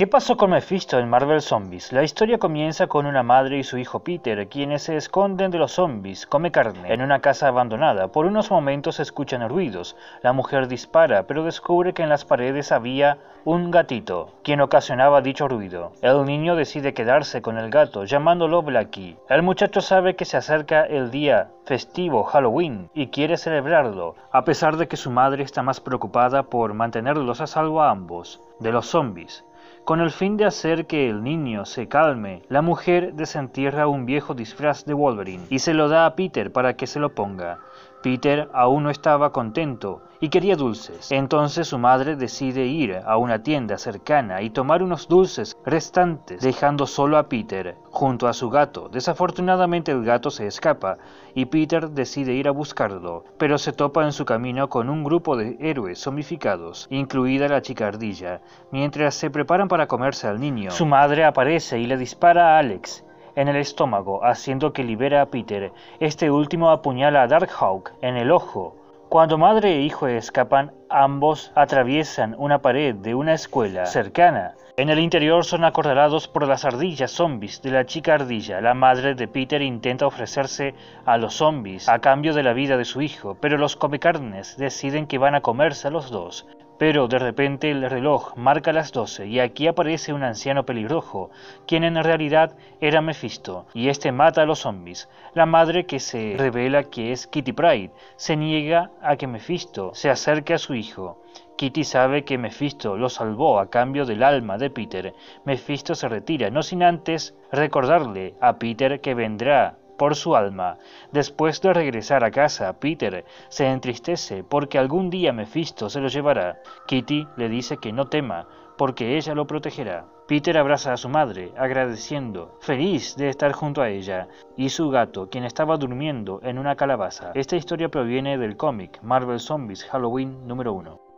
¿Qué pasó con Mephisto en Marvel Zombies? La historia comienza con una madre y su hijo Peter, quienes se esconden de los zombies, come carne, en una casa abandonada. Por unos momentos escuchan ruidos. La mujer dispara, pero descubre que en las paredes había un gatito, quien ocasionaba dicho ruido. El niño decide quedarse con el gato, llamándolo Blackie. El muchacho sabe que se acerca el día festivo Halloween y quiere celebrarlo, a pesar de que su madre está más preocupada por mantenerlos a salvo a ambos de los zombies. Con el fin de hacer que el niño se calme, la mujer desentierra un viejo disfraz de Wolverine y se lo da a Peter para que se lo ponga. Peter aún no estaba contento y quería dulces. Entonces su madre decide ir a una tienda cercana y tomar unos dulces restantes, dejando solo a Peter junto a su gato. Desafortunadamente el gato se escapa y Peter decide ir a buscarlo, pero se topa en su camino con un grupo de héroes zombificados, incluida la chica Mientras se preparan para comerse al niño, su madre aparece y le dispara a Alex, en el estómago, haciendo que libera a Peter. Este último apuñala a Darkhawk en el ojo. Cuando madre e hijo escapan, ambos atraviesan una pared de una escuela cercana. En el interior son acorralados por las ardillas zombies de la chica ardilla. La madre de Peter intenta ofrecerse a los zombies a cambio de la vida de su hijo, pero los comecarnes deciden que van a comerse a los dos. Pero de repente el reloj marca las 12 y aquí aparece un anciano peligrojo, quien en realidad era Mephisto, y este mata a los zombies. La madre que se revela que es Kitty Pride se niega a que Mephisto se acerque a su hijo. Kitty sabe que Mephisto lo salvó a cambio del alma de Peter. Mephisto se retira, no sin antes recordarle a Peter que vendrá por su alma. Después de regresar a casa, Peter se entristece porque algún día Mephisto se lo llevará. Kitty le dice que no tema, porque ella lo protegerá. Peter abraza a su madre, agradeciendo, feliz de estar junto a ella, y su gato, quien estaba durmiendo en una calabaza. Esta historia proviene del cómic Marvel Zombies Halloween número 1.